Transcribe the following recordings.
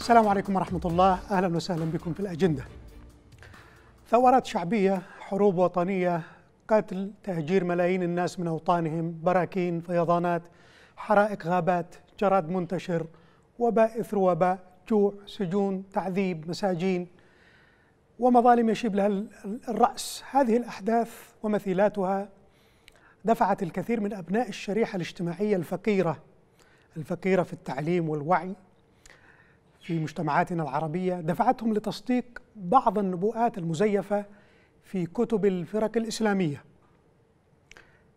السلام عليكم ورحمة الله أهلا وسهلا بكم في الأجندة ثورات شعبية حروب وطنية قتل تهجير ملايين الناس من أوطانهم براكين فيضانات حرائق غابات جراد منتشر وباء إثر وباء جوع سجون تعذيب مساجين ومظالم يشيب لها الرأس هذه الأحداث ومثيلاتها دفعت الكثير من أبناء الشريحة الاجتماعية الفقيرة الفقيرة في التعليم والوعي في مجتمعاتنا العربية دفعتهم لتصديق بعض النبوءات المزيفة في كتب الفرق الإسلامية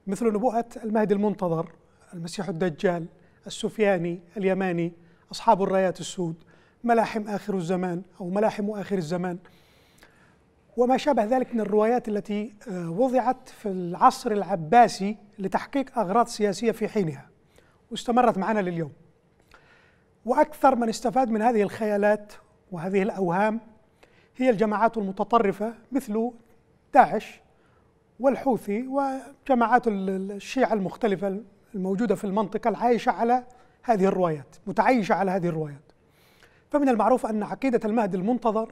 مثل نبوءة المهدي المنتظر المسيح الدجال السفياني اليماني أصحاب الرايات السود ملاحم آخر الزمان أو ملاحم آخر الزمان وما شابه ذلك من الروايات التي آه، وضعت في العصر العباسي لتحقيق أغراض سياسية في حينها واستمرت معنا لليوم واكثر من استفاد من هذه الخيالات وهذه الاوهام هي الجماعات المتطرفه مثل داعش والحوثي وجماعات الشيعه المختلفه الموجوده في المنطقه العايشه على هذه الروايات متعايشه على هذه الروايات فمن المعروف ان عقيده المهدي المنتظر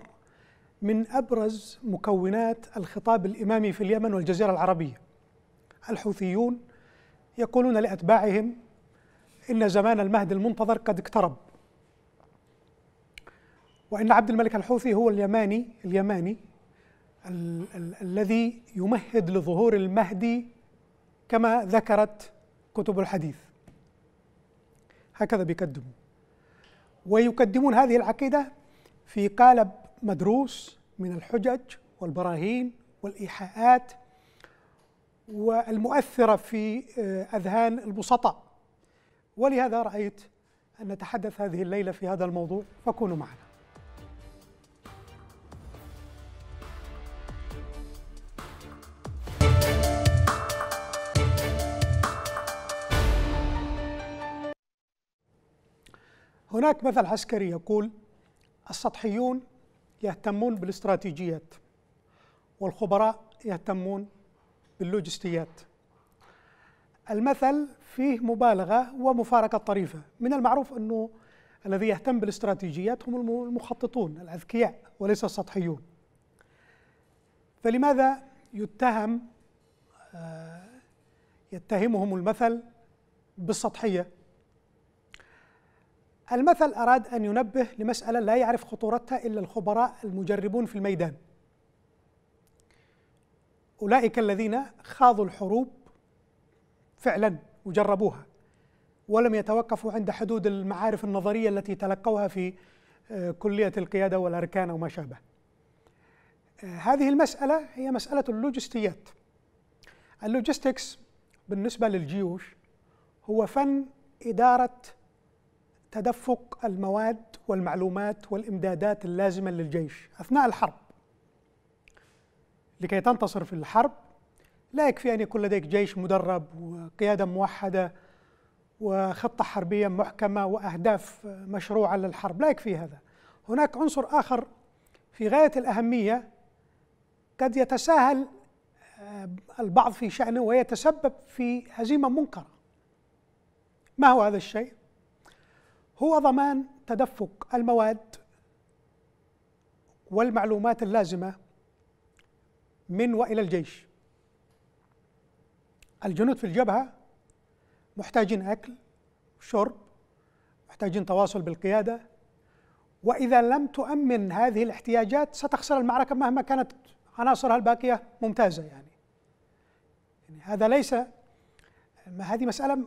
من ابرز مكونات الخطاب الامامي في اليمن والجزيره العربيه الحوثيون يقولون لاتباعهم إن زمان المهد المنتظر قد اقترب وإن عبد الملك الحوثي هو اليماني اليماني ال ال الذي يمهد لظهور المهدي كما ذكرت كتب الحديث هكذا بيقدموا ويقدمون هذه العقيدة في قالب مدروس من الحجج والبراهين والإيحاءات والمؤثرة في آه، أذهان البسطاء ولهذا رأيت أن نتحدث هذه الليلة في هذا الموضوع فكونوا معنا هناك مثل عسكري يقول السطحيون يهتمون بالاستراتيجيات والخبراء يهتمون باللوجستيات المثل فيه مبالغة ومفارقة طريفة من المعروف أنه الذي يهتم بالاستراتيجيات هم المخططون الأذكياء وليس السطحيون فلماذا يتهم آه، يتهمهم المثل بالسطحية المثل أراد أن ينبه لمسألة لا يعرف خطورتها إلا الخبراء المجربون في الميدان أولئك الذين خاضوا الحروب فعلا وجربوها ولم يتوقفوا عند حدود المعارف النظريه التي تلقوها في آه، كليه القياده والاركان وما شابه. آه، هذه المساله هي مساله اللوجستيات. اللوجستكس بالنسبه للجيوش هو فن اداره تدفق المواد والمعلومات والامدادات اللازمه للجيش اثناء الحرب. لكي تنتصر في الحرب لا يكفي أن يكون لديك جيش مدرب وقيادة موحدة وخطة حربية محكمة وأهداف مشروعة للحرب لا يكفي هذا هناك عنصر آخر في غاية الأهمية قد يتساهل آه، البعض في شأنه ويتسبب في هزيمة منكرة ما هو هذا الشيء؟ هو ضمان تدفق المواد والمعلومات اللازمة من وإلى الجيش الجنود في الجبهة محتاجين أكل شرب محتاجين تواصل بالقيادة وإذا لم تؤمن هذه الاحتياجات ستخسر المعركة مهما كانت عناصرها الباقية ممتازة يعني, يعني هذا ليس هذه مسألة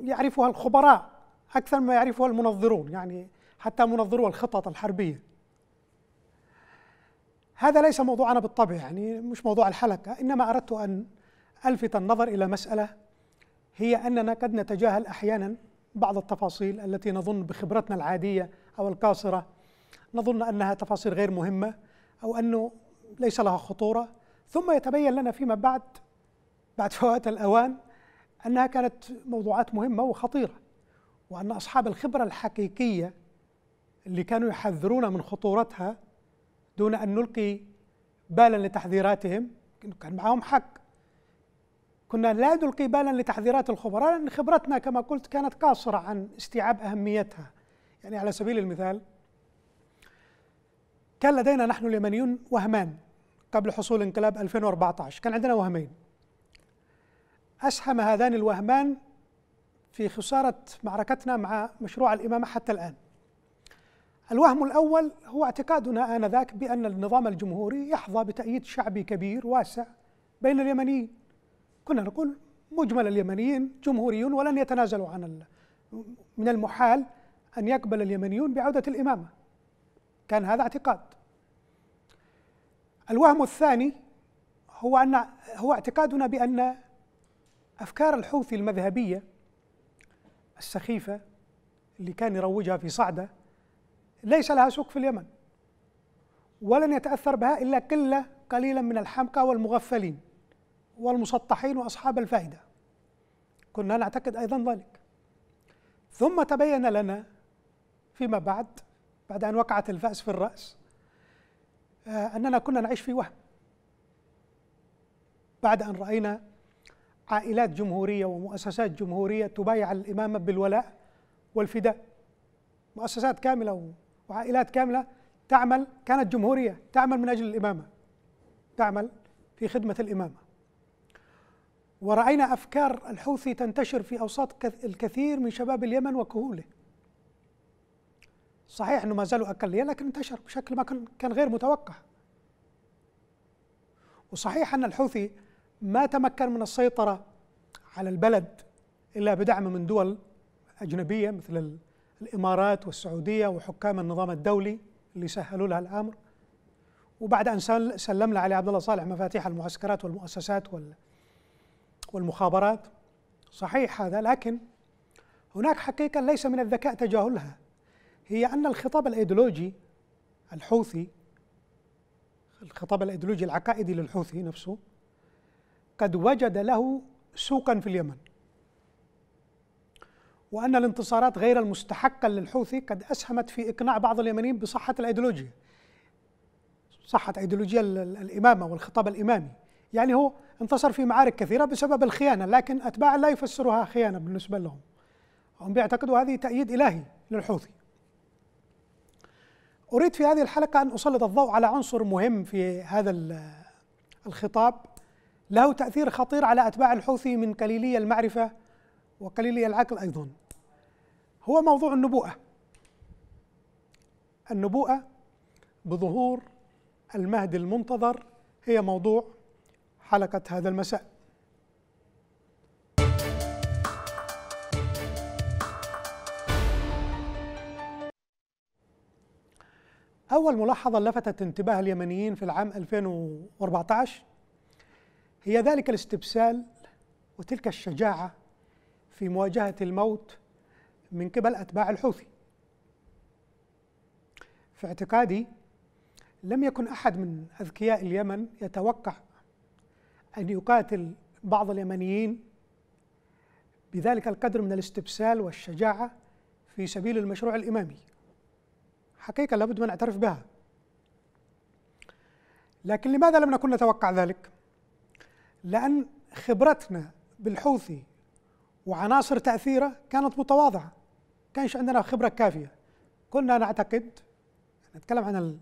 يعرفها الخبراء أكثر ما يعرفها المنظرون يعني حتى منظرو الخطط الحربية هذا ليس موضوعنا بالطبع يعني مش موضوع الحلقة إنما أردت أن ألفت النظر إلى مسألة هي أننا قد نتجاهل أحيانا بعض التفاصيل التي نظن بخبرتنا العادية أو القاصرة نظن أنها تفاصيل غير مهمة أو أنه ليس لها خطورة ثم يتبين لنا فيما بعد بعد فوات الأوان أنها كانت موضوعات مهمة وخطيرة وأن أصحاب الخبرة الحقيقية اللي كانوا يحذرون من خطورتها دون أن نلقي بالا لتحذيراتهم كان معهم حق كنا لا نلقي بالا لتحذيرات الخبراء لأن خبرتنا كما قلت كانت قاصرة عن استيعاب أهميتها يعني على سبيل المثال كان لدينا نحن اليمنيون وهمان قبل حصول انقلاب 2014 كان عندنا وهمين أسهم هذان الوهمان في خسارة معركتنا مع مشروع الإمامة حتى الآن الوهم الأول هو اعتقادنا آنذاك بأن النظام الجمهوري يحظى بتأييد شعبي كبير واسع بين اليمنيين كنا نقول مجمل اليمنيين جمهوريون ولن يتنازلوا عن من المحال أن يقبل اليمنيون بعودة الإمامة كان هذا اعتقاد الوهم الثاني هو أن هو اعتقادنا بأن أفكار الحوثي المذهبية السخيفة اللي كان يروجها في صعدة ليس لها سوق في اليمن ولن يتأثر بها إلا قلة قليلا من الحمقى والمغفلين والمسطحين واصحاب الفائده كنا نعتقد ايضا ذلك ثم تبين لنا فيما بعد بعد ان وقعت الفاس في الراس آه، اننا كنا نعيش في وهم بعد ان راينا عائلات جمهوريه ومؤسسات جمهوريه تبايع الامامه بالولاء والفداء مؤسسات كامله وعائلات كامله تعمل كانت جمهوريه تعمل من اجل الامامه تعمل في خدمه الامامه ورأينا أفكار الحوثي تنتشر في أوساط الكثير من شباب اليمن وكهوله صحيح أنه ما زالوا أقلية لكن انتشر بشكل ما كان غير متوقع وصحيح أن الحوثي ما تمكن من السيطرة على البلد إلا بدعم من دول أجنبية مثل الإمارات والسعودية وحكام النظام الدولي اللي سهلوا لها الأمر وبعد أن سلمنا علي عبد الله صالح مفاتيح المعسكرات والمؤسسات وال والمخابرات صحيح هذا لكن هناك حقيقة ليس من الذكاء تجاهلها هي أن الخطاب الأيديولوجي الحوثي الخطاب الأيديولوجي العقائدي للحوثي نفسه قد وجد له سوقا في اليمن وأن الانتصارات غير المستحقة للحوثي قد أسهمت في إقناع بعض اليمنيين بصحة الأيديولوجيا صحة أيديولوجيا الإمامة والخطاب الإمامي يعني هو انتصر في معارك كثيرة بسبب الخيانة لكن أتباعه لا يفسرها خيانة بالنسبة لهم هم بيعتقدوا هذه تأييد إلهي للحوثي أريد في هذه الحلقة أن أسلط الضوء على عنصر مهم في هذا الخطاب له تأثير خطير على أتباع الحوثي من قليلي المعرفة وقليلي العقل أيضا هو موضوع النبوءة النبوءة بظهور المهد المنتظر هي موضوع حلقة هذا المساء أول ملاحظة لفتت انتباه اليمنيين في العام 2014 هي ذلك الاستبسال وتلك الشجاعة في مواجهة الموت من قبل أتباع الحوثي في اعتقادي لم يكن أحد من أذكياء اليمن يتوقع أن يقاتل بعض اليمنيين بذلك القدر من الاستبسال والشجاعة في سبيل المشروع الإمامي حقيقة لابد من نعترف بها لكن لماذا لم نكن نتوقع ذلك؟ لأن خبرتنا بالحوثي وعناصر تأثيره كانت متواضعة كانش عندنا خبرة كافية كنا نعتقد نتكلم عن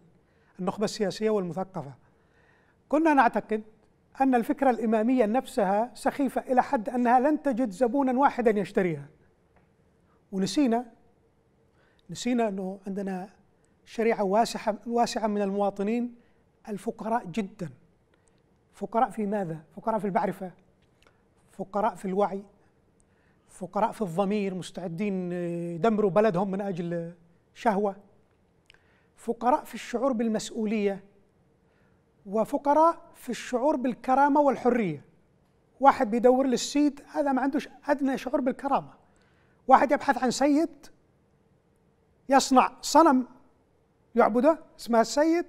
النخبة السياسية والمثقفة كنا نعتقد أن الفكرة الإمامية نفسها سخيفة إلى حد أنها لن تجد زبونا واحدا يشتريها ونسينا نسينا أنه عندنا شريعة واسعة, واسعة من المواطنين الفقراء جدا فقراء في ماذا؟ فقراء في المعرفة فقراء في الوعي فقراء في الضمير مستعدين يدمروا بلدهم من أجل شهوة فقراء في الشعور بالمسؤولية وفقراء في الشعور بالكرامة والحرية واحد بيدور للسيد هذا ما عندوش أدنى شعور بالكرامة واحد يبحث عن سيد يصنع صنم يعبده اسمها السيد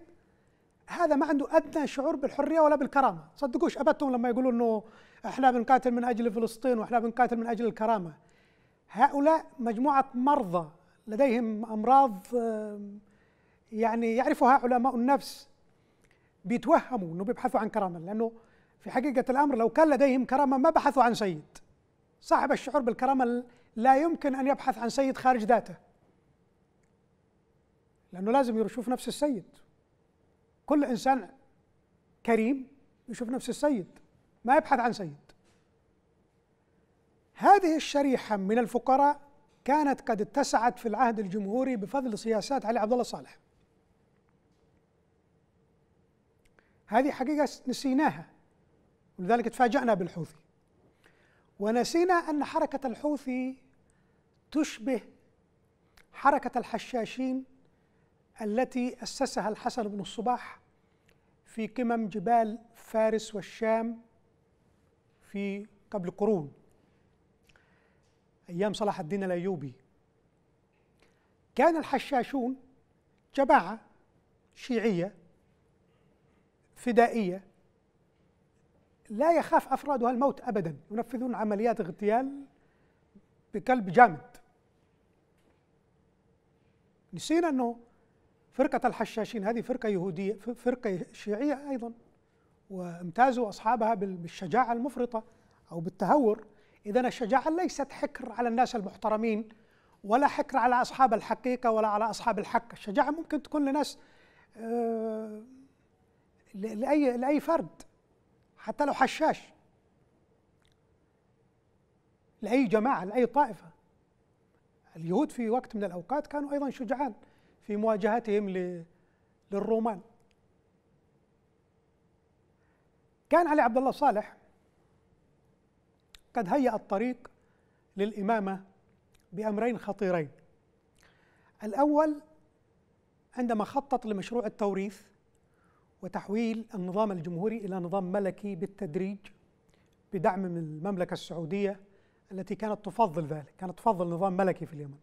هذا ما عنده أدنى شعور بالحرية ولا بالكرامة صدقوش أبتهم لما يقولوا أنه احنا بنقاتل من أجل فلسطين واحنا بنقاتل من أجل الكرامة هؤلاء مجموعة مرضى لديهم أمراض يعني يعرفها علماء النفس بيتوهموا انه بيبحثوا عن كرامه لانه في حقيقه الامر لو كان لديهم كرامه ما بحثوا عن سيد صاحب الشعور بالكرامه لا يمكن ان يبحث عن سيد خارج ذاته لانه لازم يشوف نفس السيد كل انسان كريم يشوف نفس السيد ما يبحث عن سيد هذه الشريحه من الفقراء كانت قد اتسعت في العهد الجمهوري بفضل سياسات علي عبد الله صالح هذه حقيقة نسيناها ولذلك تفاجأنا بالحوثي ونسينا أن حركة الحوثي تشبه حركة الحشاشين التي أسسها الحسن بن الصباح في قمم جبال فارس والشام في قبل قرون أيام صلاح الدين الأيوبي كان الحشاشون جماعة شيعية فدائية لا يخاف أفرادها الموت أبدا ينفذون عمليات اغتيال بقلب جامد نسينا أنه فرقة الحشاشين هذه فرقة يهودية فرقة شيعية أيضا وامتازوا أصحابها بالشجاعة المفرطة أو بالتهور إذا الشجاعة ليست حكر على الناس المحترمين ولا حكر على أصحاب الحقيقة ولا على أصحاب الحق الشجاعة ممكن تكون لناس آه لاي لاي فرد حتى لو حشاش لاي جماعه لاي طائفه اليهود في وقت من الاوقات كانوا ايضا شجعان في مواجهتهم للرومان كان علي عبد الله صالح قد هيأ الطريق للإمامة بأمرين خطيرين الأول عندما خطط لمشروع التوريث وتحويل النظام الجمهوري الى نظام ملكي بالتدريج بدعم من المملكه السعوديه التي كانت تفضل ذلك، كانت تفضل نظام ملكي في اليمن.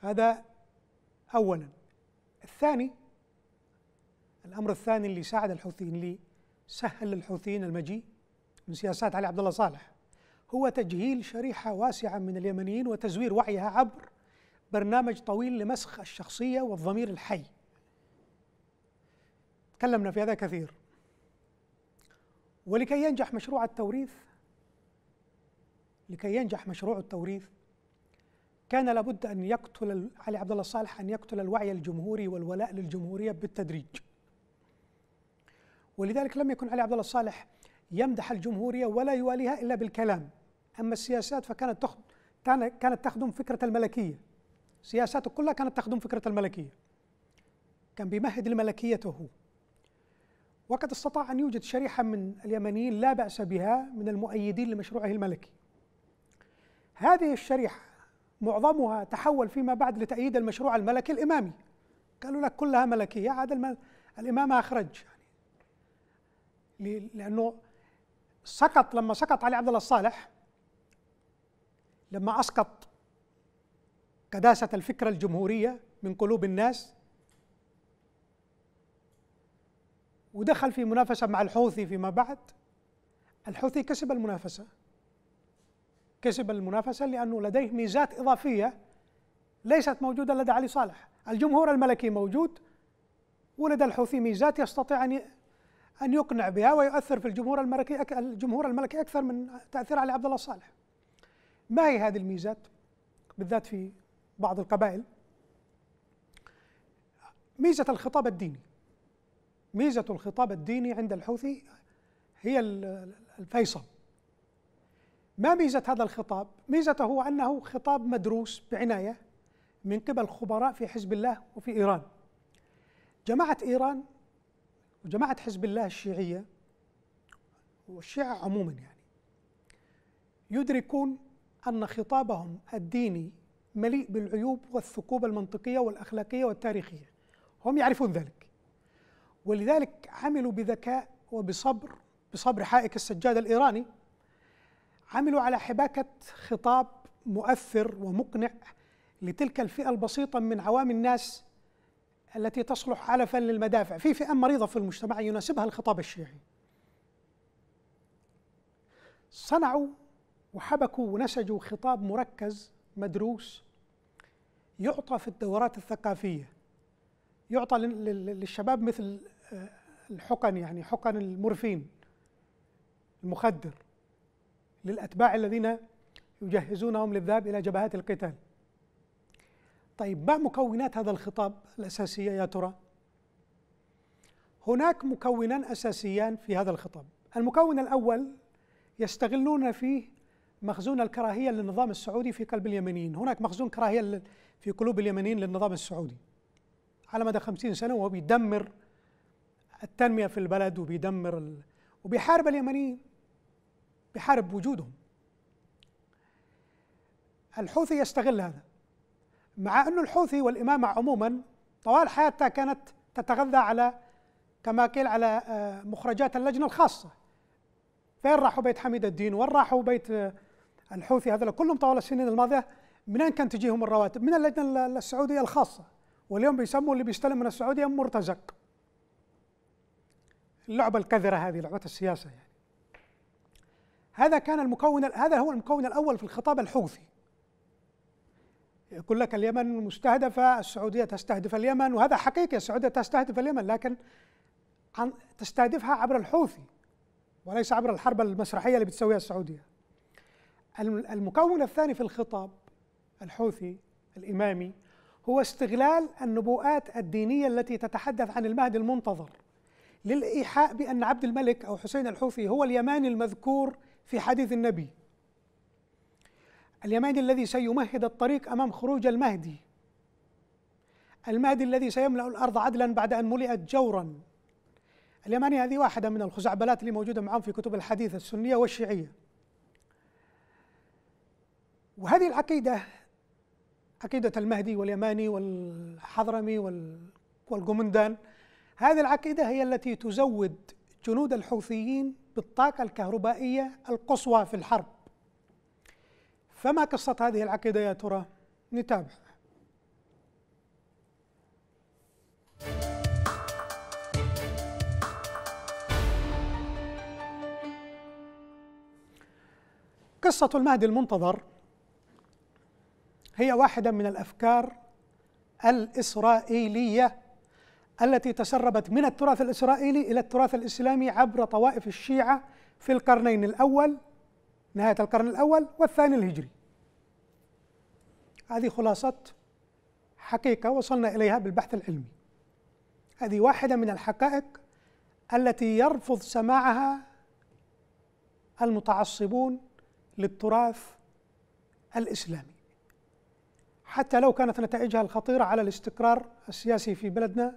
هذا اولا. الثاني الامر الثاني اللي ساعد الحوثيين اللي سهل للحوثيين المجيء من سياسات علي عبد الله صالح هو تجهيل شريحه واسعه من اليمنيين وتزوير وعيها عبر برنامج طويل لمسخ الشخصيه والضمير الحي تكلمنا في هذا كثير ولكي ينجح مشروع التوريث لكي ينجح مشروع التوريث كان لابد ان يقتل علي عبد الله الصالح ان يقتل الوعي الجمهوري والولاء للجمهوريه بالتدريج ولذلك لم يكن علي عبد الله الصالح يمدح الجمهوريه ولا يواليها الا بالكلام اما السياسات فكانت تخد كانت تخدم فكره الملكيه سياساته كلها كانت تخدم فكره الملكيه كان بيمهد لملكيته وقد استطاع أن يوجد شريحة من اليمنيين لا بأس بها من المؤيدين لمشروعه الملكي هذه الشريحة معظمها تحول فيما بعد لتأييد المشروع الملكي الإمامي قالوا لك كلها ملكية عاد المل... الإمام أخرج يعني لأنه سقط لما سقط علي عبد الله الصالح لما أسقط قداسة الفكرة الجمهورية من قلوب الناس ودخل في منافسة مع الحوثي فيما بعد الحوثي كسب المنافسة كسب المنافسة لأنه لديه ميزات إضافية ليست موجودة لدى علي صالح الجمهور الملكي موجود ولدى الحوثي ميزات يستطيع أن أن يقنع بها ويؤثر في الجمهور الملكي الجمهور الملكي أكثر من تأثير علي عبد الله صالح ما هي هذه الميزات بالذات في بعض القبائل ميزة الخطاب الديني ميزة الخطاب الديني عند الحوثي هي الفيصل ما ميزة هذا الخطاب؟ ميزته أنه خطاب مدروس بعناية من قبل خبراء في حزب الله وفي إيران جماعة إيران وجماعة حزب الله الشيعية والشيعة عموما يعني يدركون أن خطابهم الديني مليء بالعيوب والثقوب المنطقية والأخلاقية والتاريخية هم يعرفون ذلك ولذلك عملوا بذكاء وبصبر بصبر حائك السجاد الإيراني عملوا على حباكة خطاب مؤثر ومقنع لتلك الفئة البسيطة من عوام الناس التي تصلح علفا للمدافع في فئة مريضة في المجتمع يناسبها الخطاب الشيعي صنعوا وحبكوا ونسجوا خطاب مركز مدروس يعطى في الدورات الثقافية يعطى للشباب مثل الحقن يعني حقن المورفين المخدر للأتباع الذين يجهزونهم للذهاب إلى جبهات القتال طيب ما مكونات هذا الخطاب الأساسية يا ترى؟ هناك مكونان أساسيان في هذا الخطاب المكون الأول يستغلون فيه مخزون الكراهية للنظام السعودي في قلب اليمنيين هناك مخزون كراهية في قلوب اليمنيين للنظام السعودي على مدى خمسين سنة وهو بيدمر التنميه في البلد وبيدمر ال... وبيحارب اليمنيين بيحارب وجودهم الحوثي يستغل هذا مع أن الحوثي والإمامة عموما طوال حياتها كانت تتغذى على كما قيل على آه، مخرجات اللجنة الخاصة فين راحوا بيت حميد الدين وين راحوا بيت آه، الحوثي هذول كلهم طوال السنين الماضية منين كانت تجيهم الرواتب من اللجنة السعودية الخاصة واليوم بيسموا اللي بيستلم من السعودية مرتزق اللعبه الكذره هذه لعبه السياسه يعني هذا كان المكون هذا هو المكون الاول في الخطاب الحوثي يقول لك اليمن مستهدفه السعوديه تستهدف اليمن وهذا حقيقي السعوديه تستهدف اليمن لكن عن تستهدفها عبر الحوثي وليس عبر الحرب المسرحيه اللي بتسويها السعوديه المكون الثاني في الخطاب الحوثي الامامي هو استغلال النبوءات الدينيه التي تتحدث عن المهد المنتظر للإيحاء بأن عبد الملك أو حسين الحوفي هو اليماني المذكور في حديث النبي اليماني الذي سيمهد الطريق أمام خروج المهدي المهدي الذي سيملأ الأرض عدلا بعد أن ملئت جورا اليماني هذه واحدة من الخزعبلات اللي موجودة معهم في كتب الحديث السنية والشيعية وهذه العقيدة عقيدة المهدي واليماني والحضرمي والقمندان هذه العقيدة هي التي تزود جنود الحوثيين بالطاقة الكهربائية القصوى في الحرب فما قصة هذه العقيدة يا ترى؟ نتابع قصة المهدي المنتظر هي واحدة من الأفكار الإسرائيلية التي تسربت من التراث الإسرائيلي إلى التراث الإسلامي عبر طوائف الشيعة في القرنين الأول نهاية القرن الأول والثاني الهجري هذه خلاصة حقيقة وصلنا إليها بالبحث العلمي هذه واحدة من الحقائق التي يرفض سماعها المتعصبون للتراث الإسلامي حتى لو كانت نتائجها الخطيرة على الاستقرار السياسي في بلدنا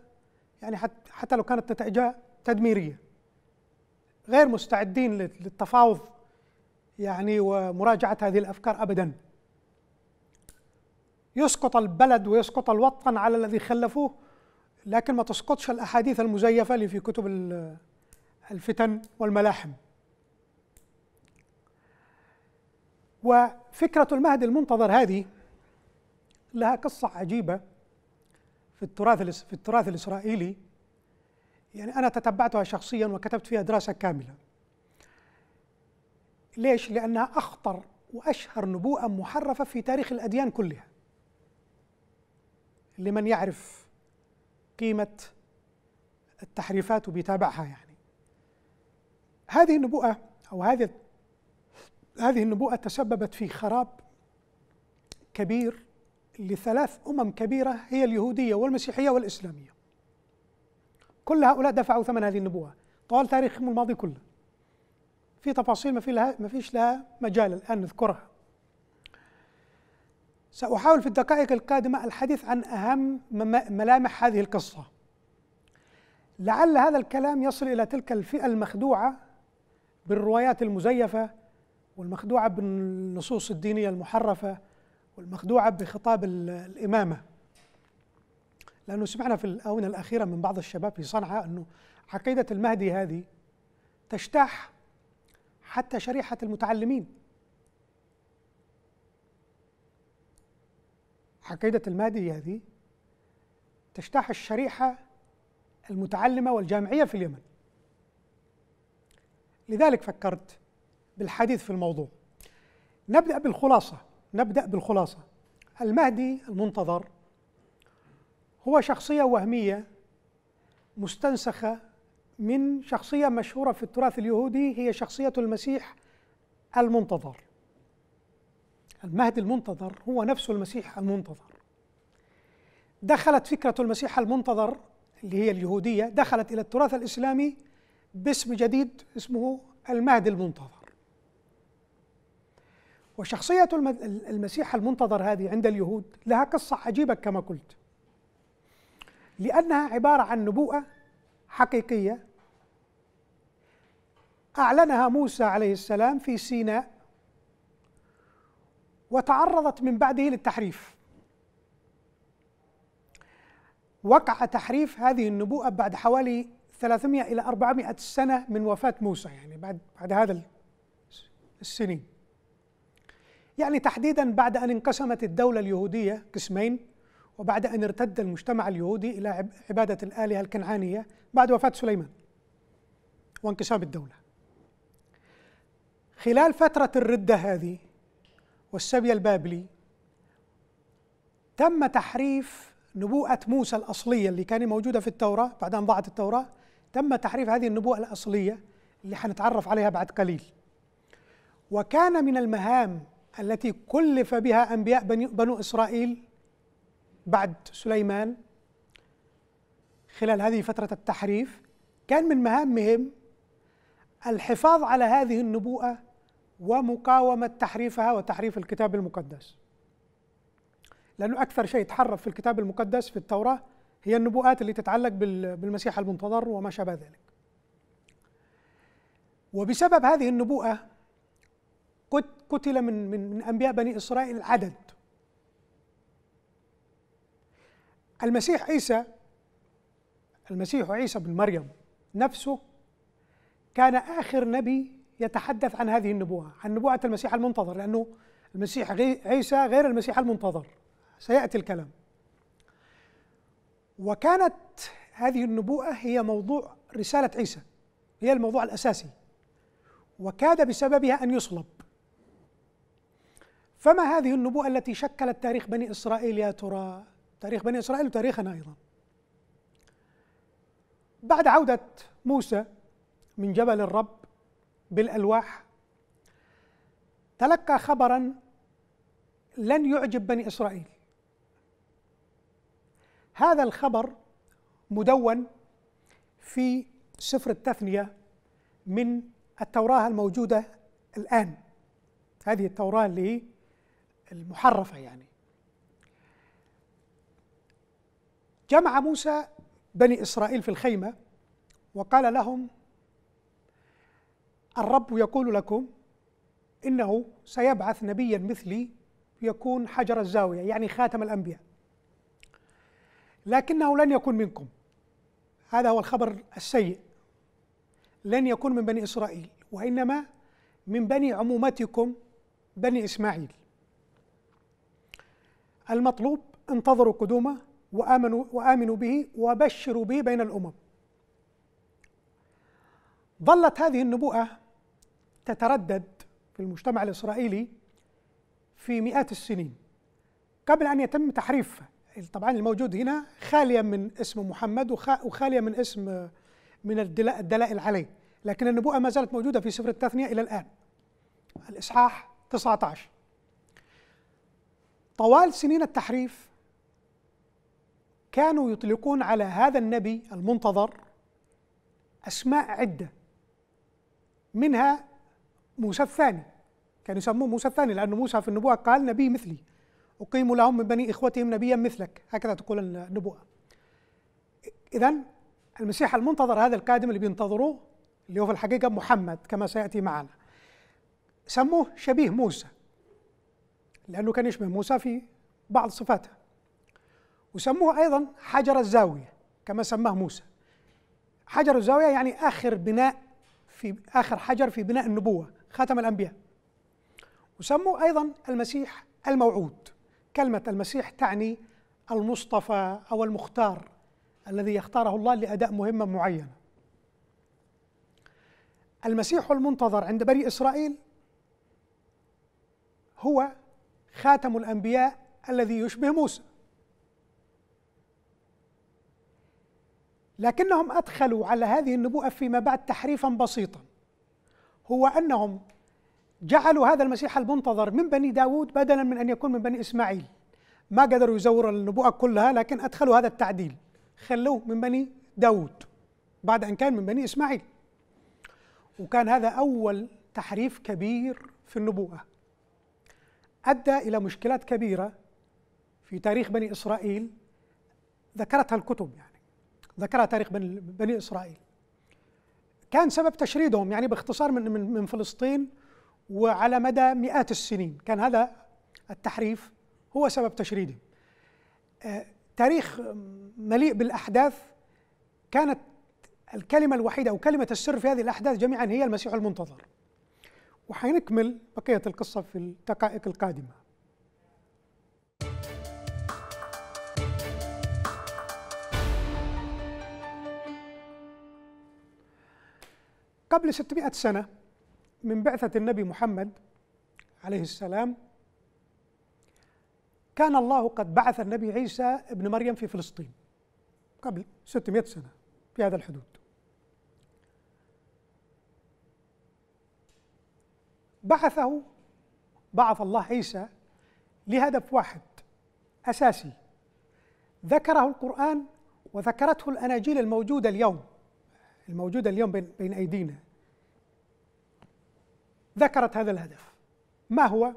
يعني حتى لو كانت نتائجها تدميريه غير مستعدين للتفاوض يعني ومراجعه هذه الافكار ابدا يسقط البلد ويسقط الوطن على الذي خلفوه لكن ما تسقطش الاحاديث المزيفه اللي في كتب الفتن والملاحم وفكره المهد المنتظر هذه لها قصه عجيبه في التراث في التراث الاسرائيلي يعني انا تتبعتها شخصيا وكتبت فيها دراسه كامله ليش لانها اخطر واشهر نبوءه محرفه في تاريخ الاديان كلها لمن يعرف قيمه التحريفات وبيتابعها يعني هذه النبوءه او هذه هذه النبوءه تسببت في خراب كبير لثلاث أمم كبيرة هي اليهودية والمسيحية والإسلامية كل هؤلاء دفعوا ثمن هذه النبوة طوال تاريخهم الماضي كله في تفاصيل ما, في لها ما فيش لها مجال الآن نذكرها سأحاول في الدقائق القادمة الحديث عن أهم ملامح هذه القصة لعل هذا الكلام يصل إلى تلك الفئة المخدوعة بالروايات المزيفة والمخدوعة بالنصوص الدينية المحرفة والمخدوعة بخطاب الإمامة لأنه سمعنا في الآونة الأخيرة من بعض الشباب في صنعاء أنه عقيدة المهدي هذه تجتاح حتى شريحة المتعلمين عقيدة المهدي هذه تجتاح الشريحة المتعلمة والجامعية في اليمن لذلك فكرت بالحديث في الموضوع نبدأ بالخلاصة نبدأ بالخلاصة المهدي المنتظر هو شخصية وهمية مستنسخة من شخصية مشهورة في التراث اليهودي هي شخصية المسيح المنتظر المهدي المنتظر هو نفس المسيح المنتظر دخلت فكرة المسيح المنتظر اللي هي اليهودية دخلت إلى التراث الإسلامي باسم جديد اسمه المهدي المنتظر وشخصية المسيح المنتظر هذه عند اليهود لها قصة عجيبة كما قلت لأنها عبارة عن نبوءة حقيقية أعلنها موسى عليه السلام في سيناء وتعرضت من بعده للتحريف وقع تحريف هذه النبوءة بعد حوالي 300 إلى 400 سنة من وفاة موسى يعني بعد بعد هذا السنين يعني تحديدا بعد أن انقسمت الدولة اليهودية قسمين وبعد أن ارتد المجتمع اليهودي إلى عبادة الآلهة الكنعانية بعد وفاة سليمان وانقسام الدولة خلال فترة الردة هذه والسبي البابلي تم تحريف نبوءة موسى الأصلية اللي كانت موجودة في التوراة بعد أن ضاعت التوراة تم تحريف هذه النبوءة الأصلية اللي حنتعرف عليها بعد قليل وكان من المهام التي كلف بها أنبياء بنو إسرائيل بعد سليمان خلال هذه فترة التحريف كان من مهامهم الحفاظ على هذه النبوءة ومقاومة تحريفها وتحريف الكتاب المقدس لأنه أكثر شيء تحرف في الكتاب المقدس في التوراة هي النبوءات اللي تتعلق بالمسيح المنتظر وما شابه ذلك وبسبب هذه النبوءة قتل من من انبياء بني اسرائيل عدد المسيح عيسى المسيح عيسى بن مريم نفسه كان آخر نبي يتحدث عن هذه النبوة عن نبوة المسيح المنتظر لأنه المسيح عيسى غير المسيح المنتظر سيأتي الكلام وكانت هذه النبوءة هي موضوع رسالة عيسى هي الموضوع الأساسي وكاد بسببها أن يصلب فما هذه النبوءة التي شكلت تاريخ بني إسرائيل يا ترى تاريخ بني إسرائيل وتاريخنا أيضا بعد عودة موسى من جبل الرب بالألواح تلقى خبرا لن يعجب بني إسرائيل هذا الخبر مدون في سفر التثنية من التوراة الموجودة الآن هذه التوراة اللي المحرفة يعني جمع موسى بني إسرائيل في الخيمة وقال لهم الرب يقول لكم إنه سيبعث نبيا مثلي يكون حجر الزاوية يعني خاتم الأنبياء لكنه لن يكون منكم هذا هو الخبر السيء لن يكون من بني إسرائيل وإنما من بني عمومتكم بني إسماعيل المطلوب انتظروا قدومه وآمنوا, وآمنوا به وبشروا به بين الأمم ظلت هذه النبوءة تتردد في المجتمع الإسرائيلي في مئات السنين قبل أن يتم تحريفها طبعا الموجود هنا خالية من اسم محمد وخالية من اسم من الدلائل عليه لكن النبوءة ما زالت موجودة في سفر التثنية إلى الآن الإصحاح 19 طوال سنين التحريف كانوا يطلقون على هذا النبي المنتظر أسماء عدة منها موسى الثاني كانوا يسموه موسى الثاني لأنه موسى في النبوة قال نبي مثلي أقيم لهم من بني إخوتهم نبيا مثلك هكذا تقول النبوة إذا المسيح المنتظر هذا القادم اللي بينتظروه اللي هو في الحقيقة محمد كما سيأتي معنا سموه شبيه موسى لأنه كان يشبه موسى في بعض صفاته وسموه أيضا حجر الزاوية كما سماه موسى حجر الزاوية يعني آخر بناء في آخر حجر في بناء النبوة خاتم الأنبياء وسموه أيضا المسيح الموعود كلمة المسيح تعني المصطفى أو المختار الذي يختاره الله لأداء مهمة معينة المسيح المنتظر عند بني إسرائيل هو خاتم الانبياء الذي يشبه موسى لكنهم ادخلوا على هذه النبوءه فيما بعد تحريفا بسيطا هو انهم جعلوا هذا المسيح المنتظر من بني داود بدلا من ان يكون من بني اسماعيل ما قدروا يزوروا النبوءه كلها لكن ادخلوا هذا التعديل خلوه من بني داود بعد ان كان من بني اسماعيل وكان هذا اول تحريف كبير في النبوءه أدى إلى مشكلات كبيرة في تاريخ بني إسرائيل ذكرتها الكتب يعني ذكرها تاريخ بني إسرائيل كان سبب تشريدهم يعني باختصار من من فلسطين وعلى مدى مئات السنين كان هذا التحريف هو سبب تشريدهم آه، تاريخ مليء بالأحداث كانت الكلمة الوحيدة أو كلمة السر في هذه الأحداث جميعا هي المسيح المنتظر وحنكمل بقية القصة في الدقائق القادمة قبل 600 سنة من بعثة النبي محمد عليه السلام كان الله قد بعث النبي عيسى ابن مريم في فلسطين قبل 600 سنة في هذا الحدود بعثه بعث الله عيسى لهدف واحد اساسي ذكره القران وذكرته الاناجيل الموجوده اليوم الموجوده اليوم بين بين ايدينا ذكرت هذا الهدف ما هو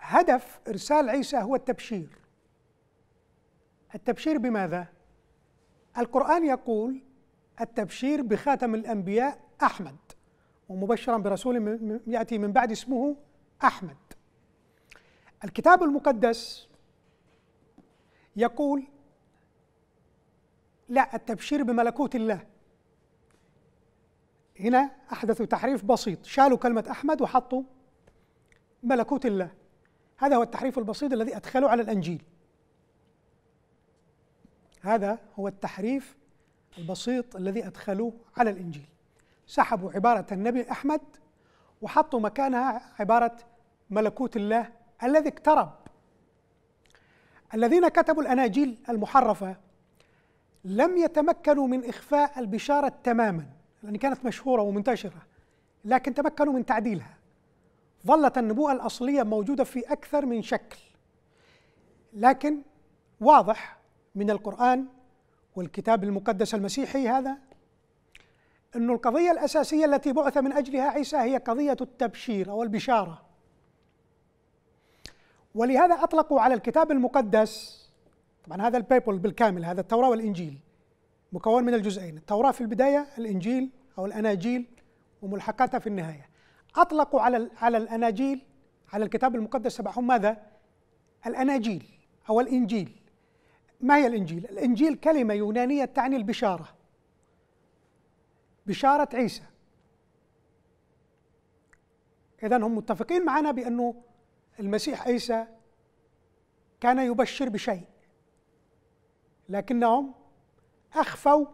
هدف ارسال عيسى هو التبشير التبشير بماذا القران يقول التبشير بخاتم الانبياء احمد ومبشرا برسول ياتي من بعد اسمه احمد الكتاب المقدس يقول لا التبشير بملكوت الله هنا احدثوا تحريف بسيط شالوا كلمه احمد وحطوا ملكوت الله هذا هو التحريف البسيط الذي ادخله على الانجيل هذا هو التحريف البسيط الذي ادخلوه على الانجيل سحبوا عبارة النبي أحمد وحطوا مكانها عبارة ملكوت الله الذي اقترب الذين كتبوا الأناجيل المحرفة لم يتمكنوا من إخفاء البشارة تماما لأن كانت مشهورة ومنتشرة لكن تمكنوا من تعديلها ظلت النبوءة الأصلية موجودة في أكثر من شكل لكن واضح من القرآن والكتاب المقدس المسيحي هذا أن القضية الأساسية التي بعث من أجلها عيسى هي قضية التبشير أو البشارة ولهذا أطلقوا على الكتاب المقدس طبعا هذا البيبل بالكامل هذا التوراة والإنجيل مكون من الجزئين التوراة في البداية الإنجيل أو الأناجيل وملحقاتها في النهاية أطلقوا على على الأناجيل على الكتاب المقدس تبعهم ماذا؟ الأناجيل أو الإنجيل ما هي الإنجيل؟ الإنجيل كلمة يونانية تعني البشارة بشارة عيسى إذا هم متفقين معنا بأنه المسيح عيسى كان يبشر بشيء لكنهم أخفوا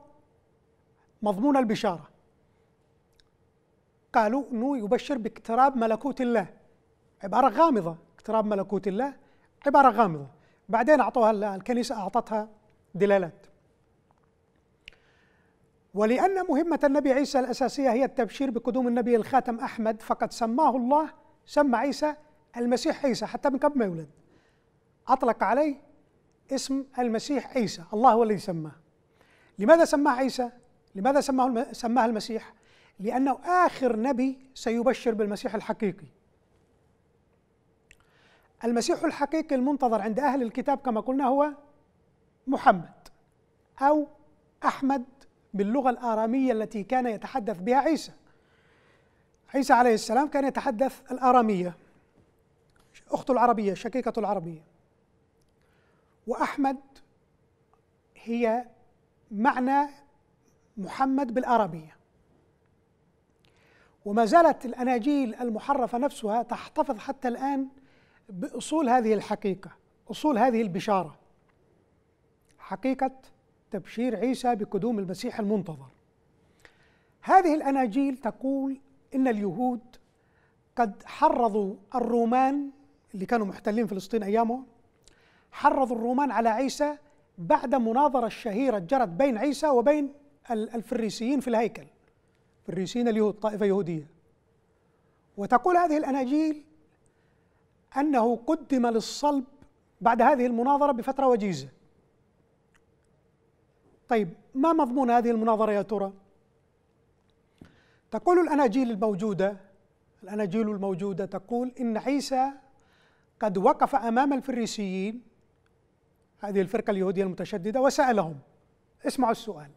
مضمون البشارة قالوا أنه يبشر باقتراب ملكوت الله عبارة غامضة اقتراب ملكوت الله عبارة غامضة بعدين أعطوها الكنيسة أعطتها دلالات ولأن مهمة النبي عيسى الأساسية هي التبشير بقدوم النبي الخاتم أحمد فقد سماه الله سمى عيسى المسيح عيسى حتى من قبل ما يولد أطلق عليه اسم المسيح عيسى الله هو الذي سماه لماذا سماه عيسى؟ لماذا سماه سماه المسيح؟ لأنه آخر نبي سيبشر بالمسيح الحقيقي المسيح الحقيقي المنتظر عند أهل الكتاب كما قلنا هو محمد أو أحمد باللغة الآرامية التي كان يتحدث بها عيسى عيسى عليه السلام كان يتحدث الآرامية أخته العربية شقيقة العربية وأحمد هي معنى محمد بالآرامية وما زالت الأناجيل المحرفة نفسها تحتفظ حتى الآن بأصول هذه الحقيقة أصول هذه البشارة حقيقة تبشير عيسى بقدوم المسيح المنتظر هذه الاناجيل تقول ان اليهود قد حرضوا الرومان اللي كانوا محتلين فلسطين ايامه حرضوا الرومان على عيسى بعد مناظره شهيره جرت بين عيسى وبين الفريسيين في الهيكل فريسيين اليهود طائفه يهوديه وتقول هذه الاناجيل انه قدم للصلب بعد هذه المناظره بفتره وجيزه طيب ما مضمون هذه المناظرة يا ترى؟ تقول الأناجيل الموجودة الأناجيل الموجودة تقول إن عيسى قد وقف أمام الفريسيين هذه الفرقة اليهودية المتشددة وسألهم اسمعوا السؤال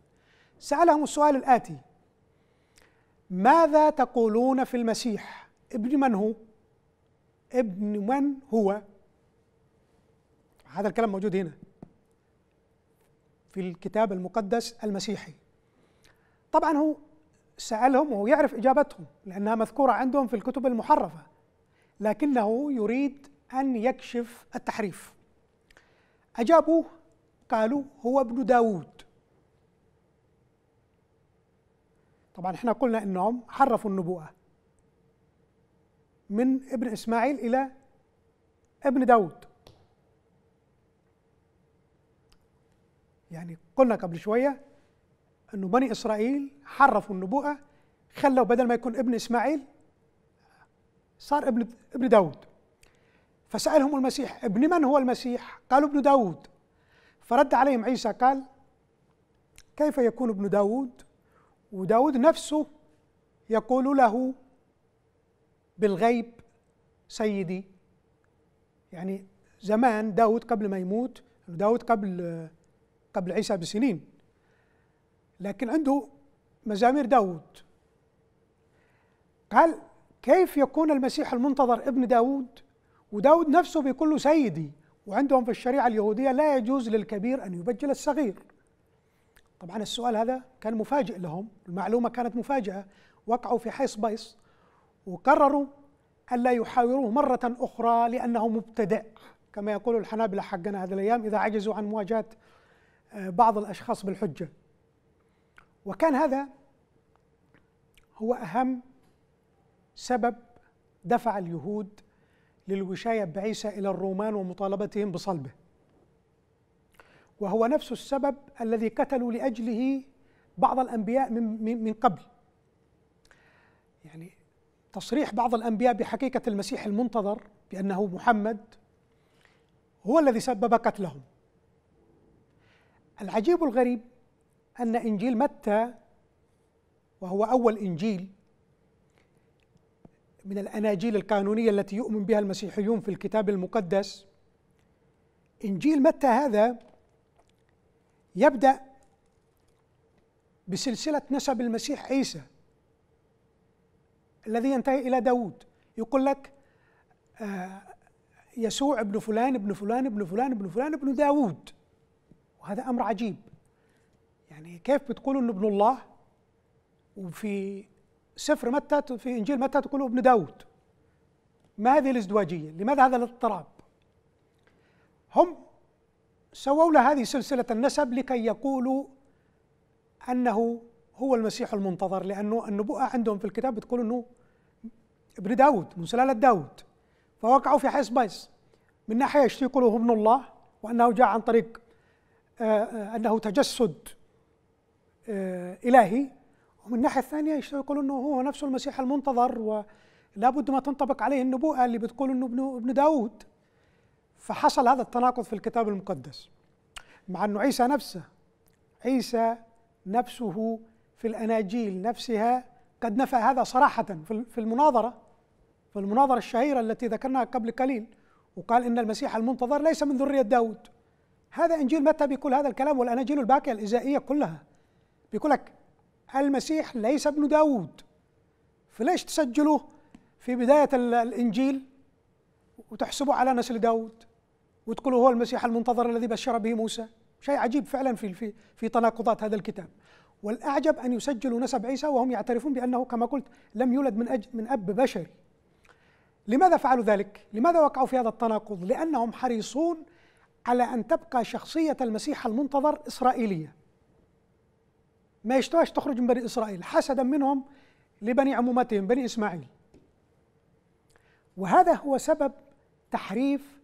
سألهم السؤال الآتي ماذا تقولون في المسيح ابن من هو ابن من هو هذا الكلام موجود هنا في الكتاب المقدس المسيحي طبعا هو سألهم وهو يعرف إجابتهم لأنها مذكورة عندهم في الكتب المحرفة لكنه يريد أن يكشف التحريف أجابوه قالوا هو ابن داود طبعا احنا قلنا انهم حرفوا النبوءة من ابن اسماعيل الى ابن داود يعني قلنا قبل شويه انه بني اسرائيل حرفوا النبوءه خلوا بدل ما يكون ابن اسماعيل صار ابن ابن داود فسالهم المسيح ابن من هو المسيح قالوا ابن داود فرد عليهم عيسى قال كيف يكون ابن داود وداود نفسه يقول له بالغيب سيدي يعني زمان داود قبل ما يموت داود قبل قبل عيسى بسنين لكن عنده مزامير داود قال كيف يكون المسيح المنتظر ابن داود وداود نفسه بيقول له سيدي وعندهم في الشريعة اليهودية لا يجوز للكبير أن يبجل الصغير طبعا السؤال هذا كان مفاجئ لهم المعلومة كانت مفاجئة وقعوا في حيص بيص وقرروا ألا يحاوروه مرة أخرى لأنه مبتدئ كما يقول الحنابلة حقنا هذه الأيام إذا عجزوا عن مواجهة بعض الاشخاص بالحجه وكان هذا هو اهم سبب دفع اليهود للوشايه بعيسى الى الرومان ومطالبتهم بصلبه وهو نفس السبب الذي قتلوا لاجله بعض الانبياء من من قبل يعني تصريح بعض الانبياء بحقيقه المسيح المنتظر بانه محمد هو الذي سبب قتلهم العجيب الغريب أن إنجيل متى وهو أول إنجيل من الأناجيل القانونية التي يؤمن بها المسيحيون في الكتاب المقدس إنجيل متى هذا يبدأ بسلسلة نسب المسيح عيسى الذي ينتهي إلى داود يقول لك آه، يسوع ابن فلان ابن فلان ابن فلان ابن فلان ابن داود وهذا امر عجيب يعني كيف بتقولوا انه ابن الله وفي سفر متى في انجيل متى تقولوا ابن داود ما هذه الازدواجيه لماذا هذا الاضطراب هم سووا له هذه سلسله النسب لكي يقولوا انه هو المسيح المنتظر لانه النبوءه عندهم في الكتاب بتقول انه ابن داود من سلاله داود فوقعوا في حيث بيس من ناحيه يقولوا له ابن الله وانه جاء عن طريق آه، آه، انه تجسد آه، الهي ومن الناحيه الثانيه يقولوا انه هو نفسه المسيح المنتظر ولا بد ما تنطبق عليه النبوءه اللي بتقول انه ابن ابن داوود فحصل هذا التناقض في الكتاب المقدس مع انه عيسى نفسه عيسى نفسه في الاناجيل نفسها قد نفى هذا صراحه في المناظره في المناظره الشهيره التي ذكرناها قبل قليل وقال ان المسيح المنتظر ليس من ذريه داود هذا انجيل متى بيقول هذا الكلام والاناجيل الباقيه الازائيه كلها بيقول لك المسيح ليس ابن داوود فليش تسجلوه في بدايه الانجيل وتحسبه على نسل داوود وتقولوا هو المسيح المنتظر الذي بشر به موسى شيء عجيب فعلا في في في تناقضات هذا الكتاب والاعجب ان يسجلوا نسب عيسى وهم يعترفون بانه كما قلت لم يولد من أجل من اب بشري لماذا فعلوا ذلك لماذا وقعوا في هذا التناقض لانهم حريصون على أن تبقى شخصية المسيح المنتظر إسرائيلية ما يشتواش تخرج من بني إسرائيل حسدا منهم لبني عمومتهم بني إسماعيل وهذا هو سبب تحريف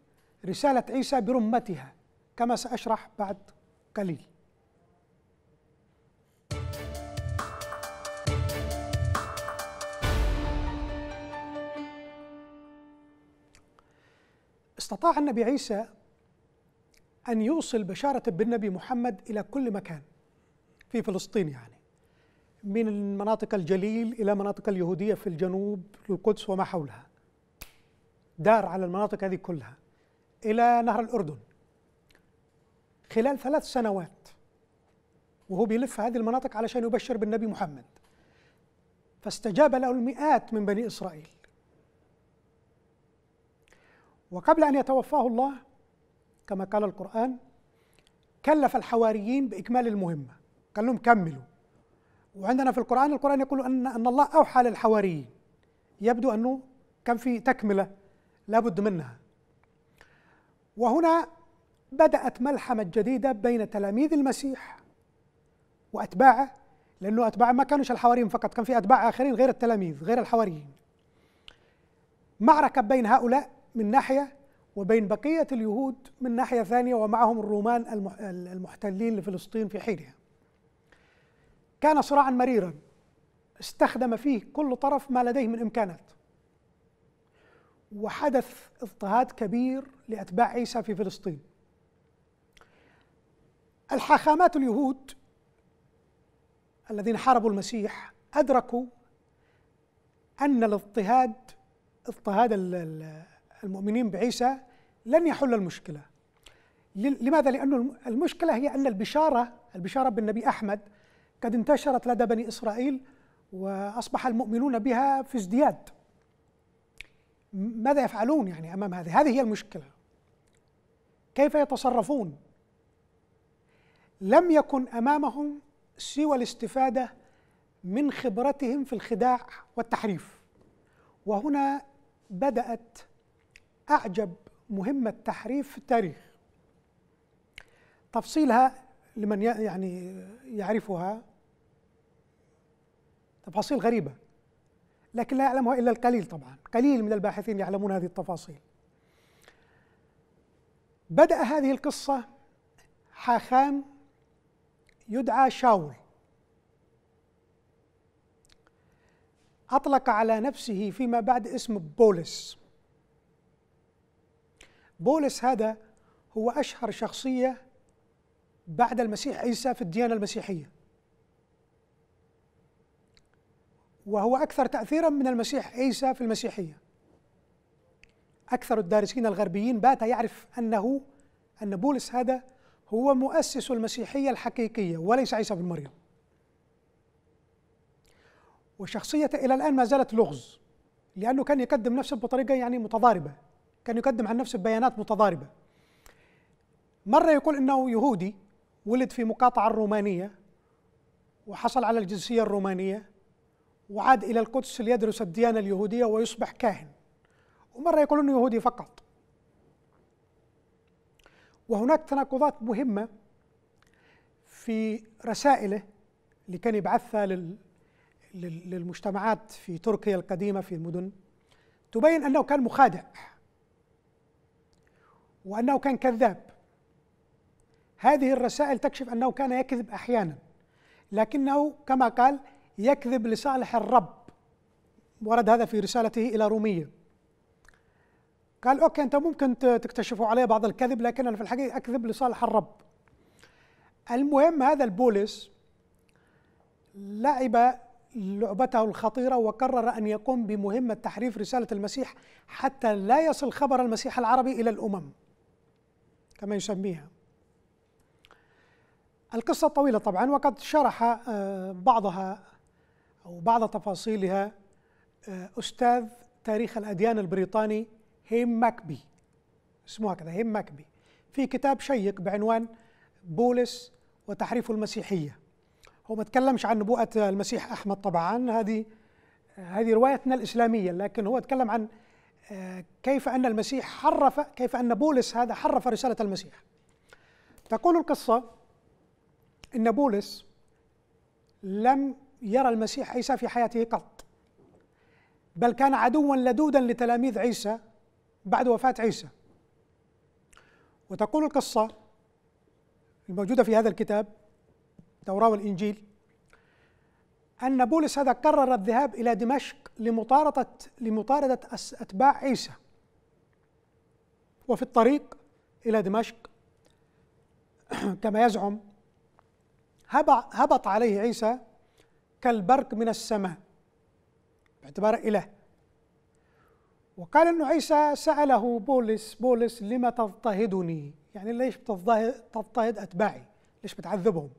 رسالة عيسى برمتها كما سأشرح بعد قليل استطاع النبي عيسى أن يوصل بشارة بالنبي محمد إلى كل مكان في فلسطين يعني من مناطق الجليل إلى مناطق اليهودية في الجنوب القدس وما حولها دار على المناطق هذه كلها إلى نهر الأردن خلال ثلاث سنوات وهو بيلف هذه المناطق علشان يبشر بالنبي محمد فاستجاب له المئات من بني إسرائيل وقبل أن يتوفاه الله كما قال القرآن كلف الحواريين بإكمال المهمة قال لهم كملوا وعندنا في القرآن القرآن يقول أن أن الله أوحى للحواريين يبدو أنه كان في تكملة لابد منها وهنا بدأت ملحمة جديدة بين تلاميذ المسيح وأتباعه لأنه أتباعه ما كانوش الحواريين فقط كان في أتباع آخرين غير التلاميذ غير الحواريين معركة بين هؤلاء من ناحية وبين بقية اليهود من ناحية ثانية ومعهم الرومان المحتلين لفلسطين في حينها كان صراعا مريرا استخدم فيه كل طرف ما لديه من إمكانات وحدث اضطهاد كبير لأتباع عيسى في فلسطين الحاخامات اليهود الذين حاربوا المسيح أدركوا أن الاضطهاد اضطهاد المؤمنين بعيسى لن يحل المشكله لماذا؟ لأن المشكلة هي أن البشارة البشارة بالنبي أحمد قد انتشرت لدى بني إسرائيل وأصبح المؤمنون بها في ازدياد ماذا يفعلون يعني أمام هذه؟ هذه هي المشكلة كيف يتصرفون؟ لم يكن أمامهم سوى الاستفادة من خبرتهم في الخداع والتحريف وهنا بدأت أعجب مهمة تحريف في التاريخ تفصيلها لمن يعني يعرفها تفاصيل غريبة لكن لا يعلمها إلا القليل طبعا قليل من الباحثين يعلمون هذه التفاصيل بدأ هذه القصة حاخام يدعى شاول أطلق على نفسه فيما بعد اسم بولس بولس هذا هو أشهر شخصية بعد المسيح عيسى في الديانة المسيحية وهو أكثر تأثيرا من المسيح عيسى في المسيحية أكثر الدارسين الغربيين بات يعرف أنه أن بولس هذا هو مؤسس المسيحية الحقيقية وليس عيسى بن مريم وشخصيته إلى الآن ما زالت لغز لأنه كان يقدم نفسه بطريقة يعني متضاربة كان يقدم عن نفسه بيانات متضاربة مرة يقول أنه يهودي ولد في مقاطعة الرومانية وحصل على الجنسية الرومانية وعاد إلى القدس ليدرس الديانة اليهودية ويصبح كاهن ومرة يقول أنه يهودي فقط وهناك تناقضات مهمة في رسائله اللي كان يبعثها لل للمجتمعات في تركيا القديمة في المدن تبين أنه كان مخادع وأنه كان كذاب هذه الرسائل تكشف أنه كان يكذب أحيانا لكنه كما قال يكذب لصالح الرب ورد هذا في رسالته إلى رومية قال أوكي أنت ممكن تكتشفوا عليه بعض الكذب لكن أنا في الحقيقة أكذب لصالح الرب المهم هذا البوليس لعب لعبته الخطيرة وقرر أن يقوم بمهمة تحريف رسالة المسيح حتى لا يصل خبر المسيح العربي إلى الأمم كما يسميها القصة طويلة طبعا وقد شرح آه، بعضها أو بعض تفاصيلها آه، أستاذ تاريخ الأديان البريطاني هيم ماكبي اسمه هكذا هيم ماكبي في كتاب شيق بعنوان بولس وتحريف المسيحية هو ما تكلمش عن نبوءة المسيح أحمد طبعا هذه هذه روايتنا الإسلامية لكن هو تكلم عن كيف أن المسيح حرف كيف أن بولس هذا حرف رسالة المسيح تقول القصة أن بولس لم يرى المسيح عيسى في حياته قط بل كان عدوا لدودا لتلاميذ عيسى بعد وفاة عيسى وتقول القصة الموجودة في هذا الكتاب التوراة والإنجيل أن بولس هذا قرر الذهاب إلى دمشق لمطاردة لمطاردة أتباع عيسى وفي الطريق إلى دمشق كما يزعم هبط عليه عيسى كالبرق من السماء باعتباره إله وقال أن عيسى سأله بولس بولس لما تضطهدني يعني ليش بتضطهد أتباعي ليش بتعذبهم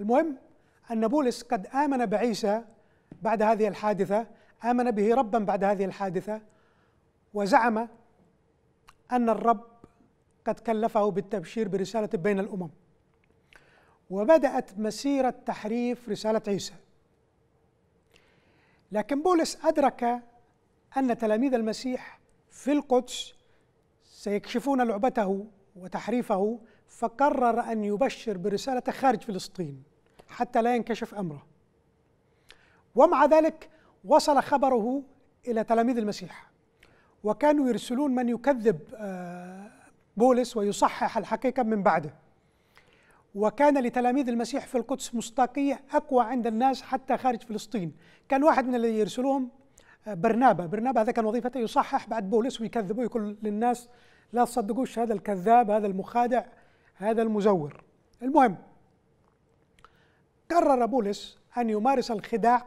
المهم أن بولس قد آمن بعيسى بعد هذه الحادثة آمن به ربا بعد هذه الحادثة وزعم أن الرب قد كلفه بالتبشير برسالة بين الأمم وبدأت مسيرة تحريف رسالة عيسى لكن بولس أدرك أن تلاميذ المسيح في القدس سيكشفون لعبته وتحريفه فقرر أن يبشر برسالة خارج فلسطين حتى لا ينكشف امره ومع ذلك وصل خبره الى تلاميذ المسيح وكانوا يرسلون من يكذب آه، بولس ويصحح الحقيقه من بعده وكان لتلاميذ المسيح في القدس مصداقيه اقوى عند الناس حتى خارج فلسطين كان واحد من اللي يرسلوهم آه، برنابا برنابا هذا كان وظيفته يصحح بعد بولس ويكذبه يقول للناس لا تصدقوش هذا الكذاب هذا المخادع هذا المزور المهم قرر بولس أن يمارس الخداع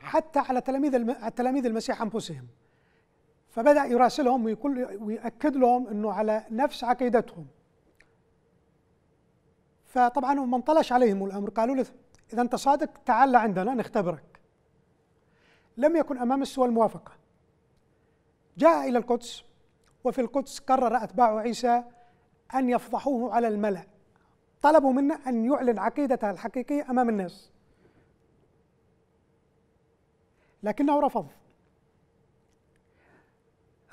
حتى على تلاميذ تلاميذ المسيح أنفسهم فبدأ يراسلهم ويقول ويأكد لهم أنه على نفس عقيدتهم فطبعا ما انطلش عليهم الأمر قالوا له إذا أنت صادق تعال عندنا نختبرك لم يكن أمام سوى الموافقة جاء إلى القدس وفي القدس قرر أتباع عيسى أن يفضحوه على الملأ طلبوا منه أن يعلن عقيدته الحقيقية أمام الناس لكنه رفض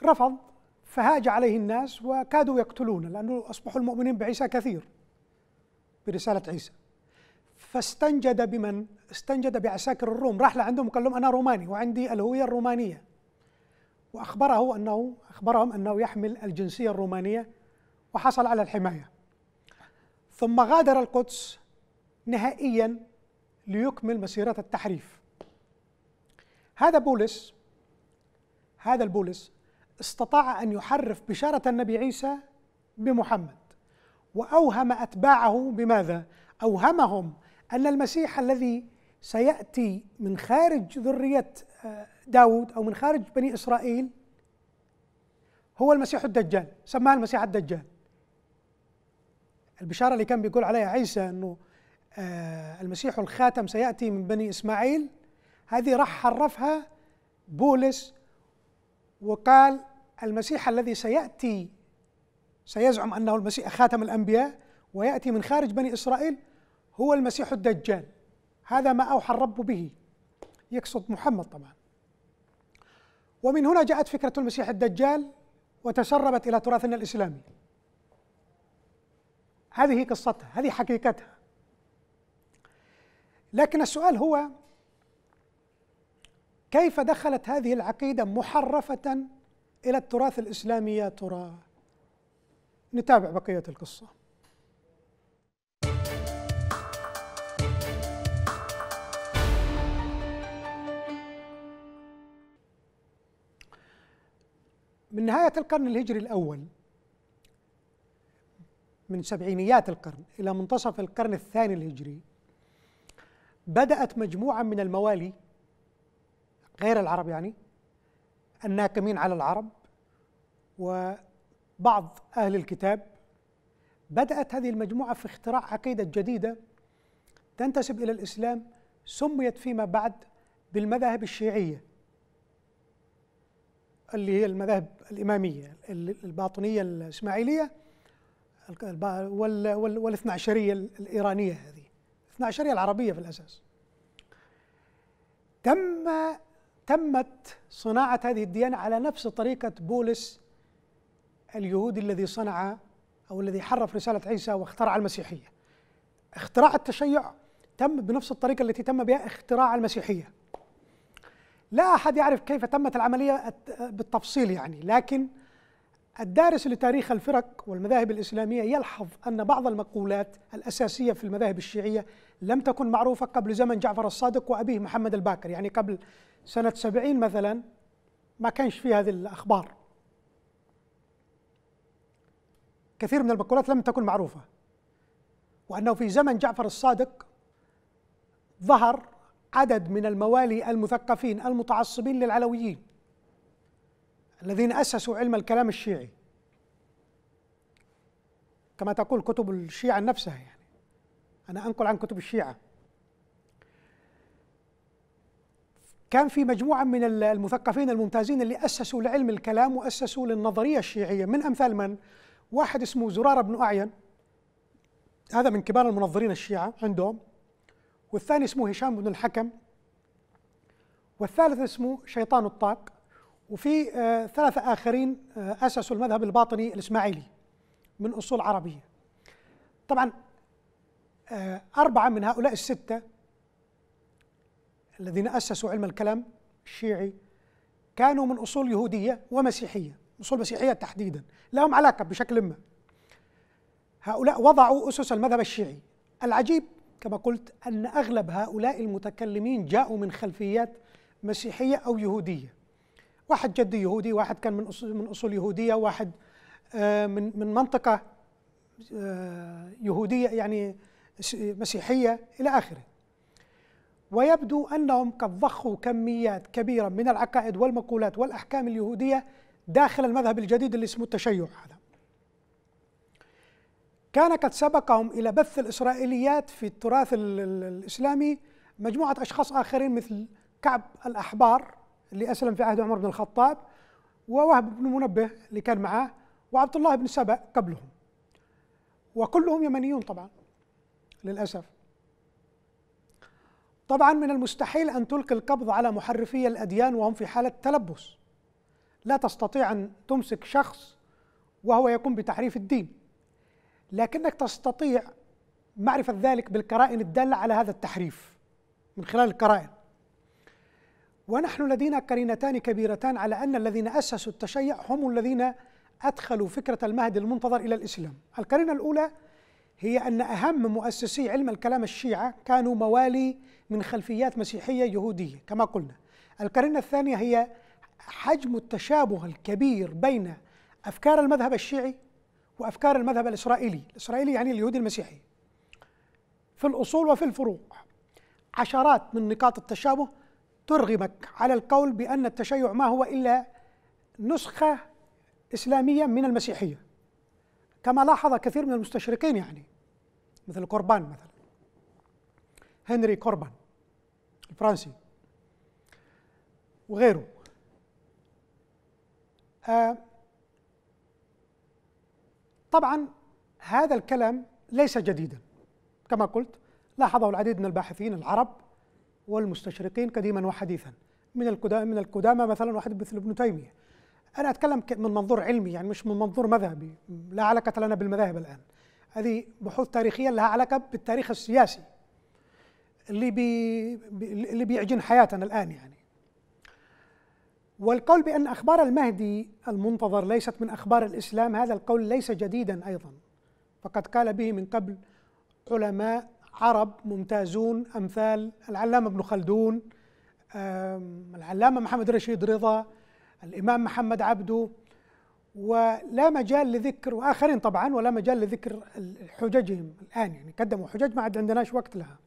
رفض فهاج عليه الناس وكادوا يقتلونه لأنه أصبحوا المؤمنين بعيسى كثير برسالة عيسى فاستنجد بمن؟ استنجد بعساكر الروم راح لعندهم وقال لهم أنا روماني وعندي الهوية الرومانية وأخبره أنه أخبرهم أنه يحمل الجنسية الرومانية وحصل على الحماية ثم غادر القدس نهائيا ليكمل مسيرة التحريف هذا بولس هذا البولس استطاع أن يحرف بشارة النبي عيسى بمحمد وأوهم أتباعه بماذا؟ أوهمهم أن المسيح الذي سيأتي من خارج ذرية آه، داود أو من خارج بني إسرائيل هو المسيح الدجال سماه المسيح الدجال البشارة اللي كان بيقول عليها عيسى أنه آه، المسيح الخاتم سيأتي من بني إسماعيل هذه راح حرفها بولس وقال المسيح الذي سيأتي سيزعم أنه المسيح خاتم الأنبياء ويأتي من خارج بني إسرائيل هو المسيح الدجال هذا ما أوحى الرب به يقصد محمد طبعا ومن هنا جاءت فكرة المسيح الدجال وتسربت إلى تراثنا الإسلامي هذه قصتها هذه حقيقتها لكن السؤال هو كيف دخلت هذه العقيده محرفه الى التراث الاسلامي يا ترى نتابع بقيه القصه من نهايه القرن الهجري الاول من سبعينيات القرن إلى منتصف القرن الثاني الهجري بدأت مجموعة من الموالي غير العرب يعني الناكمين على العرب وبعض أهل الكتاب بدأت هذه المجموعة في اختراع عقيدة جديدة تنتسب إلى الإسلام سميت فيما بعد بالمذاهب الشيعية اللي هي المذاهب الإمامية الباطنية الإسماعيلية والاثنا عشرية الإيرانية هذه الاثنا عشرية العربية في الأساس تم تمت صناعة هذه الديانة على نفس طريقة بولس اليهودي الذي صنع أو الذي حرف رسالة عيسى واخترع المسيحية اختراع التشيع تم بنفس الطريقة التي تم بها اختراع المسيحية لا أحد يعرف كيف تمت العملية بالتفصيل يعني لكن الدارس لتاريخ الفرق والمذاهب الإسلامية يلحظ أن بعض المقولات الأساسية في المذاهب الشيعية لم تكن معروفة قبل زمن جعفر الصادق وأبيه محمد الباكر يعني قبل سنة سبعين مثلا ما كانش في هذه الأخبار كثير من المقولات لم تكن معروفة وأنه في زمن جعفر الصادق ظهر عدد من الموالي المثقفين المتعصبين للعلويين الذين أسسوا علم الكلام الشيعي كما تقول كتب الشيعة نفسها يعني أنا أنقل عن كتب الشيعة كان في مجموعة من المثقفين الممتازين اللي أسسوا لعلم الكلام وأسسوا للنظرية الشيعية من أمثال من؟ واحد اسمه زرارة بن أعين هذا من كبار المنظرين الشيعة عندهم والثاني اسمه هشام بن الحكم والثالث اسمه شيطان الطاق وفي آه، ثلاثة آخرين آه، أسسوا المذهب الباطني الإسماعيلي من أصول عربية طبعا آه، أربعة من هؤلاء الستة الذين أسسوا علم الكلام الشيعي كانوا من أصول يهودية ومسيحية أصول مسيحية تحديدا لهم علاقة بشكل ما هؤلاء وضعوا أسس المذهب الشيعي العجيب كما قلت أن أغلب هؤلاء المتكلمين جاءوا من خلفيات مسيحية أو يهودية واحد جدي يهودي واحد كان من أصول من أصول يهودية واحد آه، من من منطقة آه، يهودية يعني مسيحية إلى آخره ويبدو أنهم قد ضخوا كميات كبيرة من العقائد والمقولات والأحكام اليهودية داخل المذهب الجديد اللي اسمه التشيع هذا كان قد سبقهم إلى بث الإسرائيليات في التراث الإسلامي مجموعة أشخاص آخرين مثل كعب الأحبار اللي أسلم في عهد عمر بن الخطاب ووهب بن منبه اللي كان معاه وعبد الله بن سبأ قبلهم وكلهم يمنيون طبعا للأسف طبعا من المستحيل أن تلقي القبض على محرفي الأديان وهم في حالة تلبس لا تستطيع أن تمسك شخص وهو يقوم بتحريف الدين لكنك تستطيع معرفة ذلك بالقرائن الدالة على هذا التحريف من خلال القرائن ونحن لدينا قرينتان كبيرتان على أن الذين أسسوا التشيع هم الذين أدخلوا فكرة المهد المنتظر إلى الإسلام القرينة الأولى هي أن أهم مؤسسي علم الكلام الشيعة كانوا موالي من خلفيات مسيحية يهودية كما قلنا القرينة الثانية هي حجم التشابه الكبير بين أفكار المذهب الشيعي وأفكار المذهب الإسرائيلي الإسرائيلي يعني اليهودي المسيحي في الأصول وفي الفروع عشرات من نقاط التشابه ترغمك على القول بأن التشيع ما هو إلا نسخة إسلامية من المسيحية كما لاحظ كثير من المستشرقين يعني مثل كوربان مثلا هنري كوربان الفرنسي وغيره آه طبعا هذا الكلام ليس جديدا كما قلت لاحظه العديد من الباحثين العرب والمستشرقين قديما وحديثا من القدامى من القدامى مثلا واحد مثل ابن تيميه انا اتكلم من منظور علمي يعني مش من منظور مذهبي لا علاقه لنا بالمذاهب الان هذه بحوث تاريخيه لها علاقه بالتاريخ السياسي اللي بي اللي بيعجن حياتنا الان يعني والقول بان اخبار المهدي المنتظر ليست من اخبار الاسلام هذا القول ليس جديدا ايضا فقد قال به من قبل علماء عرب ممتازون أمثال العلامة ابن خلدون العلامة محمد رشيد رضا الإمام محمد عبده ولا مجال لذكر وآخرين طبعا ولا مجال لذكر حججهم الآن يعني قدموا حجج ما عاد عندناش وقت لها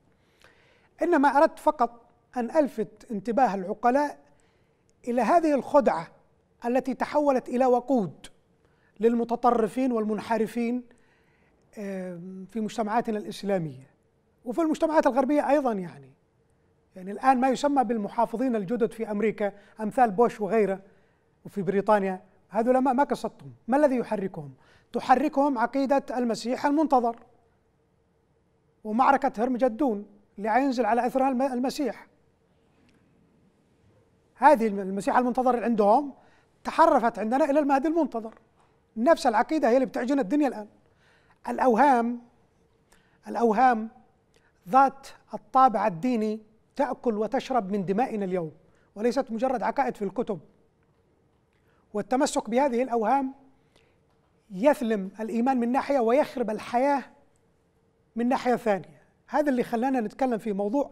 إنما أردت فقط أن ألفت انتباه العقلاء إلى هذه الخدعة التي تحولت إلى وقود للمتطرفين والمنحرفين في مجتمعاتنا الإسلامية وفي المجتمعات الغربية أيضا يعني يعني الآن ما يسمى بالمحافظين الجدد في أمريكا أمثال بوش وغيره وفي بريطانيا هذول ما قصدتهم ما الذي يحركهم تحركهم عقيدة المسيح المنتظر ومعركة هرمجدون اللي ينزل على أثرها المسيح هذه المسيح المنتظر اللي عندهم تحرفت عندنا إلى المهدي المنتظر نفس العقيدة هي اللي بتعجن الدنيا الآن الأوهام الأوهام ذات الطابع الديني تأكل وتشرب من دمائنا اليوم وليست مجرد عقائد في الكتب والتمسك بهذه الأوهام يثلم الإيمان من ناحية ويخرب الحياة من ناحية ثانية هذا اللي خلانا نتكلم في موضوع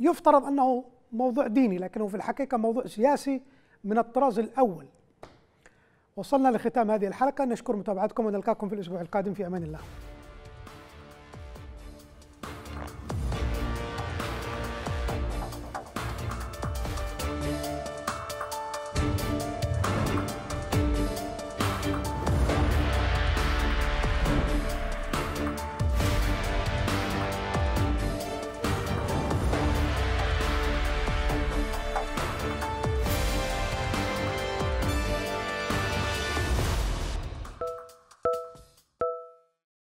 يفترض أنه موضوع ديني لكنه في الحقيقة موضوع سياسي من الطراز الأول وصلنا لختام هذه الحلقة نشكر متابعتكم ونلقاكم في الأسبوع القادم في أمان الله